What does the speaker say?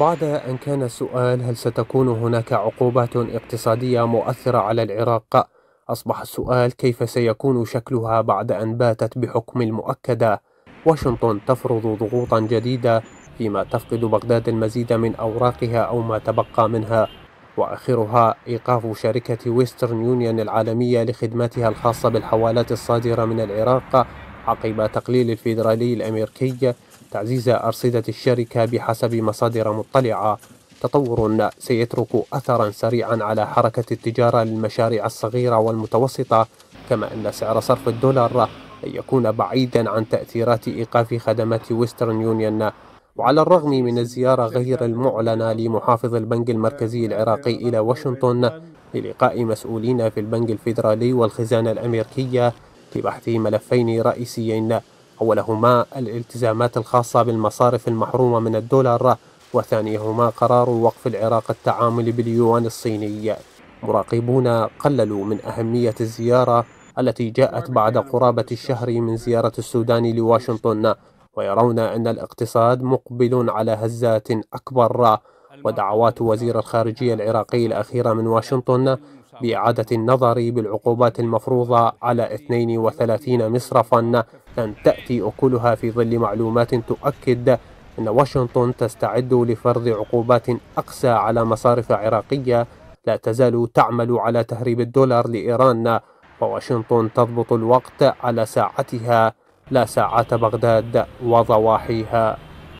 بعد أن كان السؤال هل ستكون هناك عقوبات اقتصادية مؤثرة على العراق؟ أصبح السؤال كيف سيكون شكلها بعد أن باتت بحكم المؤكدة؟ واشنطن تفرض ضغوطا جديدة فيما تفقد بغداد المزيد من أوراقها أو ما تبقى منها وآخرها إيقاف شركة ويسترن يونيون العالمية لخدماتها الخاصة بالحوالات الصادرة من العراق عقب تقليل الفيدرالي الأمريكي تعزيز أرصدة الشركة بحسب مصادر مطلعة تطور سيترك أثرا سريعا على حركة التجارة للمشاريع الصغيرة والمتوسطة كما أن سعر صرف الدولار لن يكون بعيدا عن تأثيرات إيقاف خدمات ويسترن يونيون وعلى الرغم من الزيارة غير المعلنة لمحافظ البنك المركزي العراقي إلى واشنطن للقاء مسؤولين في البنك الفيدرالي والخزانة الأمريكية بحث ملفين رئيسيين أولهما الالتزامات الخاصة بالمصارف المحرومة من الدولار وثانيهما قرار وقف العراق التعامل باليوان الصيني مراقبون قللوا من أهمية الزيارة التي جاءت بعد قرابة الشهر من زيارة السودان لواشنطن ويرون أن الاقتصاد مقبل على هزات أكبر ودعوات وزير الخارجية العراقي الأخيرة من واشنطن بإعادة النظر بالعقوبات المفروضة على 32 مصرفا لن تأتي أكلها في ظل معلومات تؤكد أن واشنطن تستعد لفرض عقوبات أقسى على مصارف عراقية لا تزال تعمل على تهريب الدولار لإيران وواشنطن تضبط الوقت على ساعتها لا ساعات بغداد وضواحيها